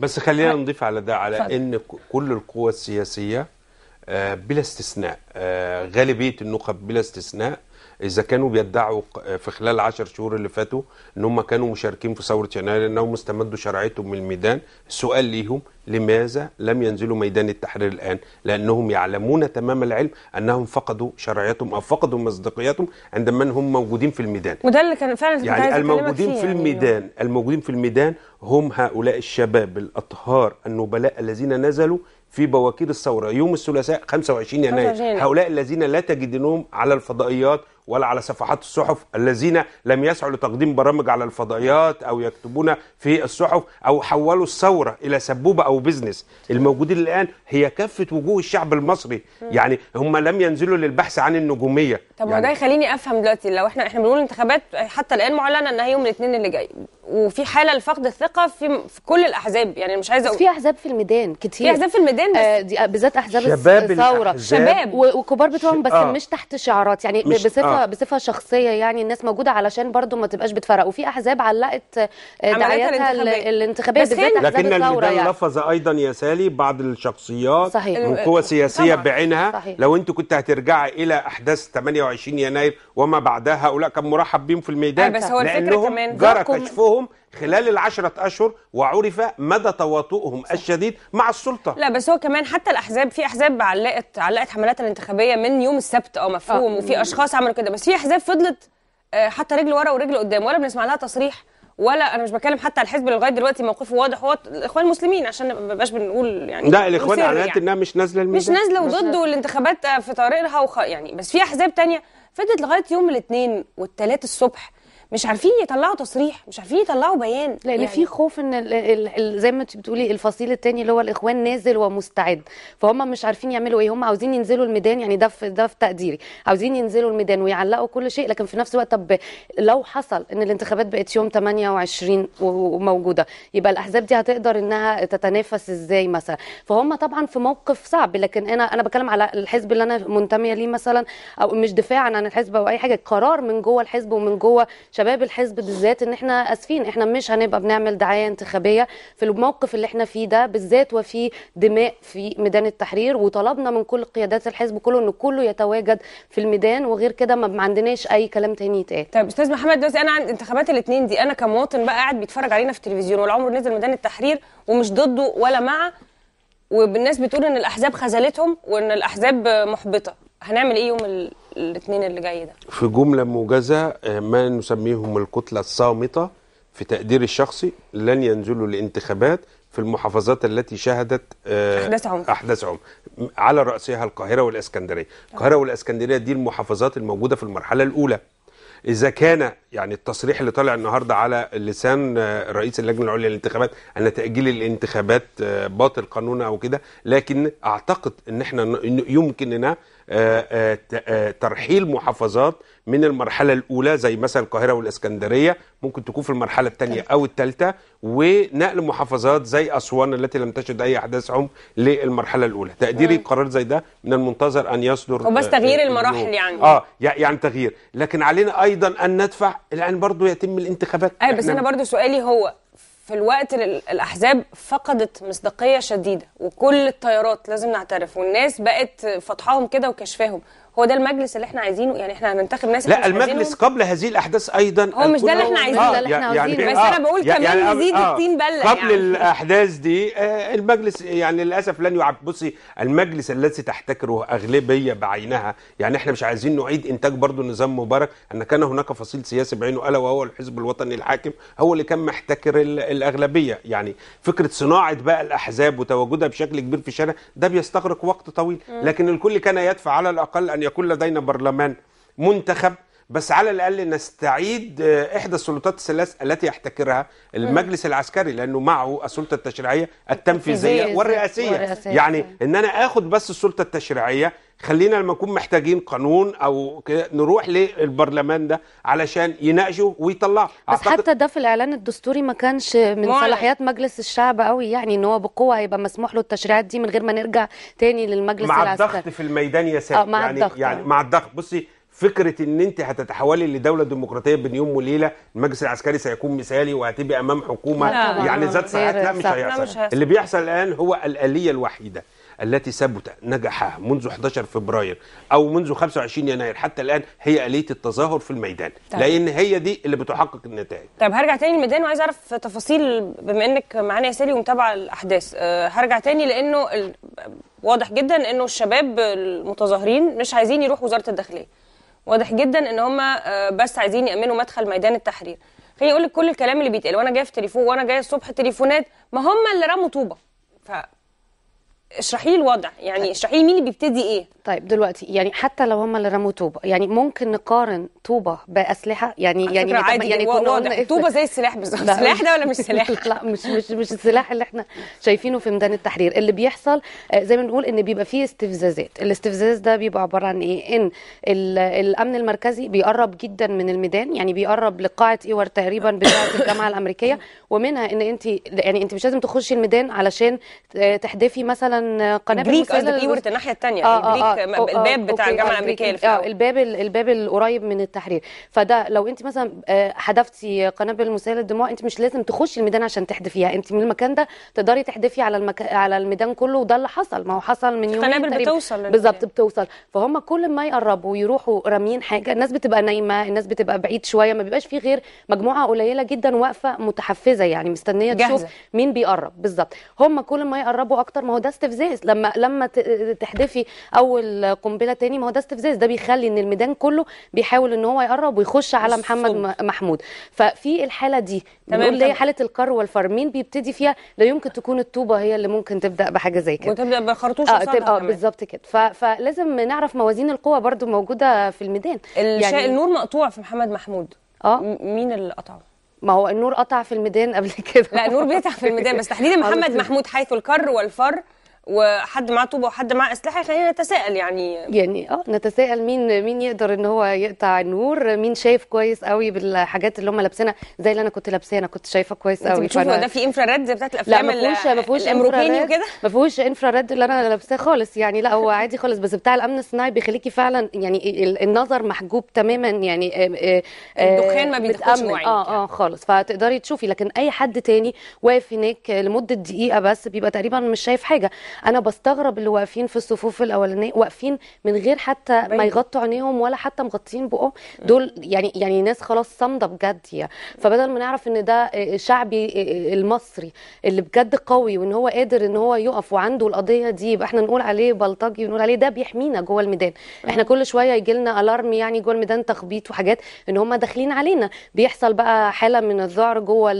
بس خلينا نضيف على ده على فضل. ان كل القوى السياسيه آه، بلا استثناء آه، غالبيه النخب بلا استثناء اذا كانوا بيدعوا في خلال 10 شهور اللي فاتوا ان هم كانوا مشاركين في ثوره يناير انهم استمدوا شرعيتهم من الميدان السؤال ليهم لماذا لم ينزلوا ميدان التحرير الان لانهم يعلمون تمام العلم انهم فقدوا شرعيتهم او فقدوا مصداقيتهم عندما هم موجودين في الميدان وده اللي كان فعلا يعني الموجودين في يعني. الميدان يعني الموجودين في الميدان هم هؤلاء الشباب الاطهار النبلاء الذين نزلوا في بواكير الثورة يوم الثلاثاء 25 يناير هؤلاء الذين لا تجدونهم على الفضائيات ولا على صفحات الصحف الذين لم يسعوا لتقديم برامج على الفضائيات او يكتبون في الصحف او حولوا الثوره الى سبوبه او بزنس الموجودين الان هي كافه وجوه الشعب المصري يعني هم لم ينزلوا للبحث عن النجوميه طب يعني... ده يخليني افهم دلوقتي لو احنا احنا بنقول انتخابات حتى الان معلنه انها يوم الاثنين اللي جاي وفي حاله لفقد الثقه في, في كل الاحزاب يعني مش عايزه أقول... في احزاب في الميدان كتير في احزاب في الميدان بس... آه, آه، بالذات احزاب شباب الثوره شباب وكبار بتوعهم بس آه. مش تحت شعارات يعني بصفه آه. بصفه بصفه شخصيه يعني الناس موجوده علشان برضو ما تبقاش بتفرق وفي احزاب علقت آه، دعاياتها الانتخابيه بالذات احزاب لكن الثوره يعني لفظ ايضا يا سالي بعض الشخصيات صحيح وقوى سياسيه طبعا. بعينها صحيح. لو انت كنت هترجعي الى احداث 28 يناير وما بعدها هؤلاء كان مرحب بيهم في الميدان بس هو الفكره كمان جرى كشفهم خلال العشرة أشهر وعرف مدى تواطؤهم الشديد مع السلطة لا بس هو كمان حتى الأحزاب في أحزاب علقت علقت حملاتها الانتخابية من يوم السبت أو مفهوم آه. وفي أشخاص عملوا كده بس في أحزاب فضلت آه، حتى رجل ورا ورجل قدام ولا بنسمع لها تصريح ولا انا مش بتكلم حتى على الحزب اللي لغايه دلوقتي موقفه واضح هو الاخوان المسلمين عشان ما بقاش بنقول يعني لا الاخوان اعلنت يعني. انها مش نازله الميزان مش نازله وضد والانتخابات آه، في طريقها وخ... يعني بس في احزاب تانية فضلت لغايه يوم الاثنين والثلاث الصبح مش عارفين يطلعوا تصريح مش عارفين يطلعوا بيان لان يعني في خوف ان الـ الـ زي ما انت بتقولي الفصيل الثاني اللي هو الاخوان نازل ومستعد فهم مش عارفين يعملوا ايه هم عاوزين ينزلوا الميدان يعني ده في ده في تقديري عاوزين ينزلوا الميدان ويعلقوا كل شيء لكن في نفس الوقت طب لو حصل ان الانتخابات بقت يوم 28 وموجوده يبقى الاحزاب دي هتقدر انها تتنافس ازاي مثلا فهم طبعا في موقف صعب لكن انا انا بتكلم على الحزب اللي انا منتميه ليه مثلا او مش دفاعا عن الحزب او اي حاجه قرار من جوه الحزب ومن جوه شباب الحزب بالذات ان احنا اسفين احنا مش هنبقى بنعمل دعايه انتخابيه في الموقف اللي احنا فيه ده بالذات وفي دماء في ميدان التحرير وطلبنا من كل قيادات الحزب كله ان كله يتواجد في الميدان وغير كده ما عندناش اي كلام تاني يتقال طيب استاذ محمد دلوقتي انا عن انتخابات الاثنين دي انا كمواطن بقى قاعد بيتفرج علينا في التلفزيون ولا عمره نزل ميدان التحرير ومش ضده ولا مع والناس بتقول ان الاحزاب خذلتهم وان الاحزاب محبطه هنعمل ايه يوم الاثنين اللي جاي ده في جمله موجزه آه، ما نسميهم الكتله الصامته في تقديري الشخصي لن ينزلوا لانتخابات في المحافظات التي شهدت احداث عنف احداث عنف على راسها القاهره والاسكندريه القاهره والاسكندريه دي المحافظات الموجوده في المرحله الاولى اذا كان يعني التصريح اللي طالع النهارده على لسان رئيس اللجنه العليا للانتخابات ان تاجيل الانتخابات آه، باطل قانونا او كده لكن اعتقد ان احنا يمكننا آه، آه، ترحيل محافظات من المرحله الاولى زي مثلا القاهره والاسكندريه ممكن تكون في المرحله الثانيه او الثالثه ونقل محافظات زي اسوان التي لم تشهد اي احداث عم للمرحله الاولى تقديري مم. قرار زي ده من المنتظر ان يصدر وبس آه، تغيير آه، المراحل يعني اه يعني تغيير لكن علينا ايضا ان ندفع الان برضو يتم الانتخابات ايوه بس انا برضو سؤالي هو في الوقت الاحزاب فقدت مصداقيه شديده وكل التيارات لازم نعترف والناس بقت فتحهم كده وكشفاهم هو ده المجلس اللي احنا عايزينه يعني احنا هننتخب ناس لا المجلس قبل هذه الاحداث ايضا هو مش ده اللي احنا آه، عايزينه آه يعني, يعني بس انا آه، بقول يعني كمان يعني يزيد آه الطين بله يعني. قبل يعني. الاحداث دي آه المجلس يعني للاسف لن يعب بصي المجلس الذي تحتكره اغلبيه بعينها يعني احنا مش عايزين نعيد انتاج برضه نظام مبارك ان كان هناك فصيل سياسي بعينه الا وهو الحزب الوطني الحاكم هو اللي كان محتكر الاغلبيه يعني فكره صناعه بقى الاحزاب وتواجدها بشكل كبير في الشارع ده بيستغرق وقت طويل لكن الكل كان يدفع على الاقل ان يكون لدينا برلمان منتخب بس على الاقل نستعيد آه، احدى السلطات الثلاث التي يحتكرها المجلس العسكري لانه معه السلطه التشريعيه التنفيذيه والرئاسيه, والرئاسية. يعني ان انا اخد بس السلطه التشريعيه خلينا لما نكون محتاجين قانون او نروح للبرلمان ده علشان يناقشه ويطلعه بس حتى ده في الاعلان الدستوري ما كانش من صلاحيات مجلس الشعب قوي يعني ان هو بقوه هيبقى مسموح له التشريعات دي من غير ما نرجع تاني للمجلس مع العسكري مع الضغط في الميدان يا سيدي آه، يعني الضغط. يعني مع الضغط بصي فكره ان انت هتتحولي لدوله ديمقراطيه بين يوم وليله المجلس العسكري سيكون مثالي وهتبقي امام حكومه لا يعني لا ذات ساعتها مش هيحصل اللي بيحصل الان هو الاليه الوحيده التي ثبت نجاحها منذ 11 فبراير او منذ 25 يناير حتى الان هي اليه التظاهر في الميدان طيب. لان هي دي اللي بتحقق النتائج طيب هرجع تاني للميدان وعايز اعرف تفاصيل بما انك معانا يا سالي ومتابعه الاحداث آه، هرجع تاني لانه واضح جدا انه الشباب المتظاهرين مش عايزين يروحوا وزاره الداخليه واضح جدا ان هم آه، بس عايزين يامنوا مدخل ميدان التحرير خليني اقول لك كل الكلام اللي بيتقال وانا جايه في تليفون وانا جايه الصبح تليفونات ما هم اللي رموا طوبه اشرحي لي الوضع يعني طيب. اشرحي لي مين اللي بيبتدي ايه طيب دلوقتي يعني حتى لو هم اللي رموا طوبه يعني ممكن نقارن طوبه باسلحه يعني يعني عادي يعني إيه؟ طوبه زي السلاح بالظبط سلاح ده ولا مش سلاح لا مش مش مش السلاح اللي احنا شايفينه في ميدان التحرير اللي بيحصل آه، زي ما بنقول ان بيبقى فيه استفزازات الاستفزاز ده بيبقى عباره عن ايه ان الامن المركزي بيقرب جدا من الميدان يعني بيقرب لقاعه ايور تقريبا بتاعه الجامعه الامريكيه ومنها ان انت يعني انت مش لازم تخشي الميدان علشان تحدفي مثلا قنابل قناه الجريك قصدك ايورت الناحيه الثانيه آه الجريك آه آه, آه، الباب بتاع الجامعه آه، الامريكيه اللي آه الباب الباب القريب من التحرير فده لو انت مثلا آه، حذفتي قنابل مسيله الدموع انت مش لازم تخشي الميدان عشان تحذفيها انت من المكان ده تقدري تحذفي على المك... على الميدان كله وده اللي حصل ما هو حصل من يومين القنابل بتوصل بالظبط بتوصل فهم كل ما يقربوا ويروحوا راميين حاجه الناس بتبقى نايمه الناس بتبقى بعيد شويه ما بيبقاش في غير مجموعه قليله جدا واقفه متحفزه يعني مستنيه تشوف مين بيقرب بالظبط هم كل ما يقربوا اكتر ما هو ده استفزاز لما لما تحدفي اول قنبله تاني ما هو ده استفزاز ده بيخلي ان الميدان كله بيحاول ان هو يقرب ويخش على محمد محمود ففي الحاله دي بنقول اللي هي حاله القر والفرمين بيبتدي فيها لا يمكن تكون الطوبه هي اللي ممكن تبدا بحاجه زي كده وتبدا بخرطوش اه تبقى آه، بالظبط كده فلازم نعرف موازين القوى برضو موجوده في الميدان يعني النور مقطوع في محمد محمود اه مين اللي قطعه ما هو النور قطع في الميدان قبل كده لا النور بيقطع في الميدان بس تحديدا محمد محمود حيث الكر والفر وحد معاه طوبه وحد معاه اسلحه خلينا نتساءل يعني يعني اه نتساءل مين مين يقدر ان هو يقطع النور مين شايف كويس قوي بالحاجات اللي هم لابسينها زي اللي انا كنت لابساه انا كنت شايفه كويس قوي بتشوف فأنا... ده في انفراريد زي بتاعت الافلام لا ما فيهوش ما وكده ما فيهوش انفراريد اللي انا لابساه خالص يعني لا هو عادي خالص بس بتاع الامن الصناعي بيخليكي فعلا يعني النظر محجوب تماما يعني آه، آه، آه، الدخان ما بيدخلش اه اه خالص فتقدري تشوفي لكن اي حد تاني واقف هناك لمده دقيقه بس بيبقى تقريبا مش شايف حاجه انا بستغرب اللي واقفين في الصفوف الاولانيه واقفين من غير حتى ما يغطوا عينيهم ولا حتى مغطيين بقهم دول يعني يعني ناس خلاص صامده بجد يعني فبدل ما نعرف ان ده آه، شعبي آه، آه، المصري اللي بجد قوي وان هو قادر ان هو يقف وعنده القضيه دي يبقى احنا نقول عليه بلطجي ونقول عليه ده بيحمينا جوه الميدان احنا كل شويه يجي لنا الارم يعني جوه الميدان تخبيط وحاجات ان هم داخلين علينا بيحصل بقى حاله من الذعر جوه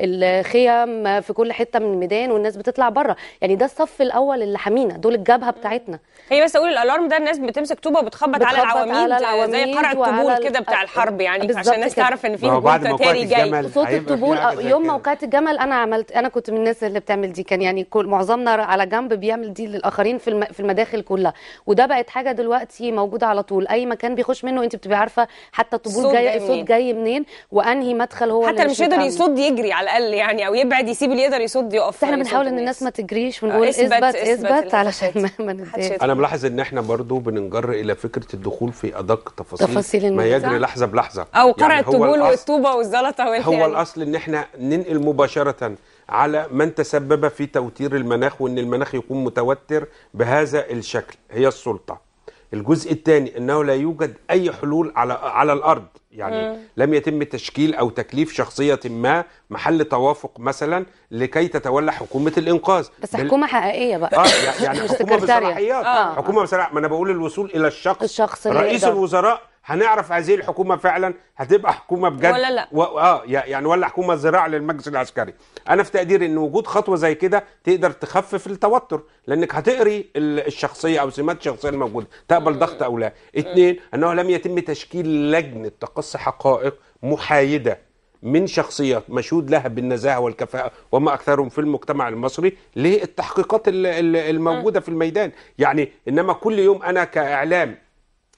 الخيم في كل حته من الميدان والناس بتطلع بره يعني ده الصف الاول الاول اللي حامينا دول الجبهه بتاعتنا هي بس اقول الالارم ده الناس بتمسك طوبه وبتخبط على العواميد, على زي قرع الطبول كده بتاع آه، الحرب يعني عشان الناس تعرف ان في هجوم تتاري جاي صوت الطبول آه، يوم موقعه الجمل انا عملت انا كنت من الناس اللي بتعمل دي كان يعني كل معظمنا على جنب بيعمل دي للاخرين في الم... في المداخل كلها وده بقت حاجه دلوقتي موجوده على طول اي مكان بيخش منه انت بتبقي عارفه حتى الطبول جاي الصوت جاي منين وانهي مدخل هو حتى اللي مش يقدر يصد يجري على الاقل يعني او يبعد يسيب اللي يقدر يصد يقف احنا يعني، بنحاول ان الناس ما تجريش آه، ونقول اثبت اثبت علشان ما نتضايقش انا ملاحظ ان احنا برضو بننجر الى فكره الدخول في ادق تفاصيل, تفاصيل ما يجري لحظه بلحظه او قرع يعني الطبول والطوبه والزلطه والهي. هو يعني. الاصل ان احنا ننقل مباشره على من تسبب في توتير المناخ وان المناخ يكون متوتر بهذا الشكل هي السلطه الجزء الثاني انه لا يوجد اي حلول على على الارض يعني مم. لم يتم تشكيل او تكليف شخصيه ما محل توافق مثلا لكي تتولى حكومه الانقاذ بس بال... حكومه حقيقيه بقى اه يعني حكومه بصلاحيات آه. حكومه بصلاحيات ما انا بقول الوصول الى الشخص الشخص رئيس الوزراء هنعرف هذه الحكومه فعلا هتبقى حكومه بجد ولا لا و... اه يعني ولا حكومه ذراع للمجلس العسكري انا في تقديري ان وجود خطوه زي كده تقدر تخفف التوتر لانك هتقري الشخصيه او سمات الشخصيه الموجوده تقبل ضغط او لا اثنين انه لم يتم تشكيل لجنه تقصي حقائق محايده من شخصيات مشهود لها بالنزاهه والكفاءه وما اكثرهم في المجتمع المصري للتحقيقات الموجوده في الميدان يعني انما كل يوم انا كاعلام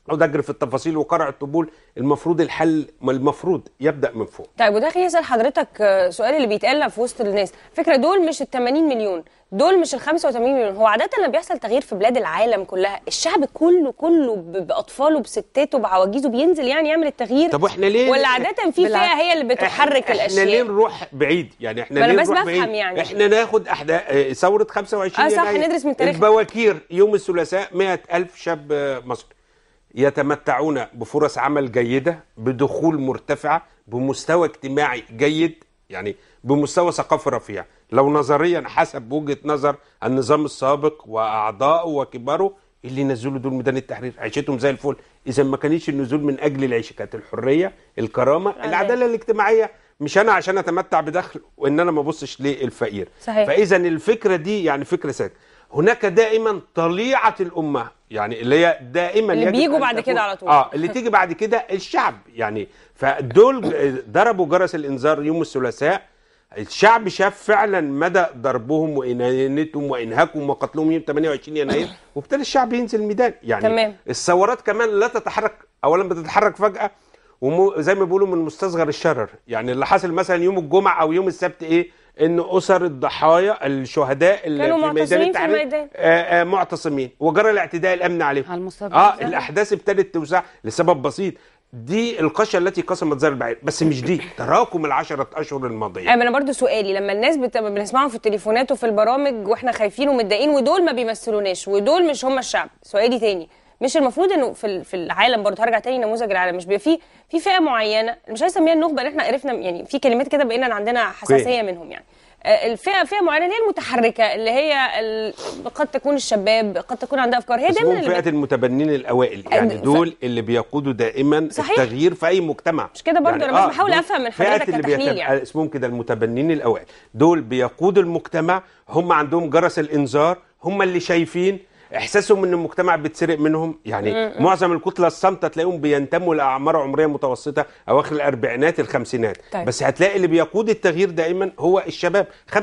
اقعد اجري في التفاصيل وقرع الطبول المفروض الحل المفروض يبدا من فوق طيب وده يسال حضرتك آه، سؤال اللي بيتقال في وسط الناس فكره دول مش ال 80 مليون دول مش ال 85 مليون هو عاده لما بيحصل تغيير في بلاد العالم كلها الشعب كله كله باطفاله بستاته بعواجيزه بينزل يعني يعمل التغيير طب واحنا ليه ولا عاده في فئه هي اللي بتحرك احنا الاشياء احنا ليه نروح بعيد يعني احنا ليه نروح بعيد يعني. احنا ناخد احدا آه، ثوره 25 اه صح ندرس من تاريخ البواكير يوم الثلاثاء 100000 شاب آه، مصري يتمتعون بفرص عمل جيدة بدخول مرتفعة بمستوى اجتماعي جيد يعني بمستوى ثقافة رفيع لو نظريا حسب وجهة نظر النظام السابق وأعضائه وكباره اللي نزلوا دول ميدان التحرير عيشتهم زي الفل إذا ما كانش النزول من أجل العيش كانت الحرية الكرامة العدالة الاجتماعية مش أنا عشان أتمتع بدخل وإن أنا ما أبصش للفقير فإذا الفكرة دي يعني فكرة ساكتة هناك دائما طليعه الامه يعني اللي هي دائما اللي بيجوا بعد كده على طول اه اللي تيجي بعد كده الشعب يعني فدول ضربوا جرس الانذار يوم الثلاثاء الشعب شاف فعلا مدى ضربهم وانانتهم وانهاكهم وقتلهم يوم 28 يناير وابتدى الشعب ينزل الميدان يعني تمام. الثورات كمان لا تتحرك اولا بتتحرك فجاه وزي ما بيقولوا من مستصغر الشرر يعني اللي حصل مثلا يوم الجمعه او يوم السبت ايه ان اسر الضحايا الشهداء اللي كانوا في ميدان التحرير في الميدان. آآ آه، آآ آه، معتصمين وجرى الاعتداء الامني عليهم على المستوى اه بالزبط. الاحداث ابتدت توسع لسبب بسيط دي القشه التي قسمت زر البعير بس مش دي تراكم العشرة اشهر الماضيه انا برضو سؤالي لما الناس بنسمعهم في التليفونات وفي البرامج واحنا خايفين ومتضايقين ودول ما بيمثلوناش ودول مش هم الشعب سؤالي تاني مش المفروض انه في في العالم برضه هرجع تاني نموذج العالم مش بيبقى في في فئه معينه مش عايز اسميها النخبه اللي احنا عرفنا يعني في كلمات كده بقينا عندنا حساسيه منهم يعني آه، الفئه فئه معينه اللي هي المتحركه اللي هي ال... قد تكون الشباب قد تكون عندها افكار هي دايما فئه بي... المتبنين الاوائل يعني دول ف... اللي بيقودوا دائما صحيح. التغيير في اي مجتمع مش كده برضه يعني انا آه بحاول افهم من حضرتك كتحليل بيتب... يعني اسمهم كده المتبنين الاوائل دول بيقودوا المجتمع هم عندهم جرس الانذار هم اللي شايفين احساسهم ان المجتمع بيتسرق منهم يعني معظم الكتله الصامته تلاقيهم بينتموا لاعمار عمريه متوسطه اواخر الاربعينات الخمسينات طيب. بس هتلاقي اللي بيقود التغيير دائما هو الشباب 65%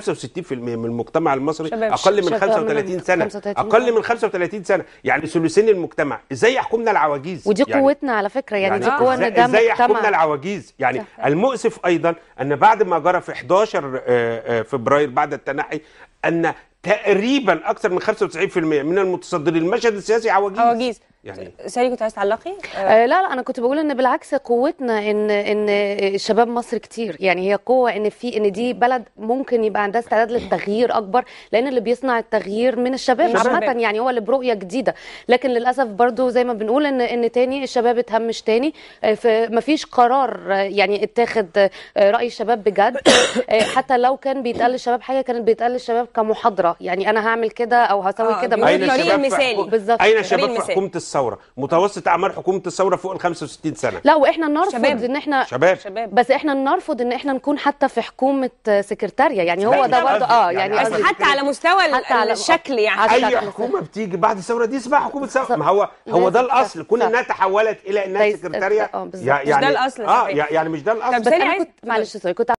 من المجتمع المصري شباب. اقل من 35 سنه 35 اقل من 35 سنه يعني ثلثين المجتمع ازاي يحكمنا العواجيز ودي يعني قوتنا على فكره يعني, يعني دي قوتنا ده ازاي يحكمنا العواجيز يعني صحيح. المؤسف ايضا ان بعد ما جرى في 11 آه، آه، فبراير بعد التنحي ان تقريبا اكثر من 95% من المتصدرين المشهد السياسي عواجيز عواجيز يعني ساري كنت عايز تعلقي آه لا لا انا كنت بقول ان بالعكس قوتنا ان ان شباب مصر كتير يعني هي قوه ان في ان دي بلد ممكن يبقى عندها استعداد للتغيير اكبر لان اللي بيصنع التغيير من الشباب عامه يعني هو اللي برؤيه جديده لكن للاسف برضو زي ما بنقول ان ان تاني الشباب اتهمش تاني آه، فمفيش قرار آه، يعني اتاخد آه، راي الشباب بجد حتى لو كان بيتقال للشباب حاجه كانت بيتقال للشباب كمحاضره يعني انا هعمل كده او هسوي كده آه. اين بالظبط اين الشباب في حكومه الثوره متوسط اعمار حكومه الثوره فوق ال 65 سنه لا واحنا نرفض شباب. ان احنا شباب. شباب بس احنا نرفض ان احنا نكون حتى في حكومه سكرتاريه يعني هو ده برضه اه يعني, يعني بس حتى على مستوى حتى على الشكل آه، يعني اي حكومه بتيجي بعد الثوره دي اسمها حكومه ثوره ما هو هو ده الاصل كون انها تحولت الى انها سكرتاريه آه، يعني مش ده الاصل اه يعني مش ده الاصل بس انا كنت معلش سوري كنت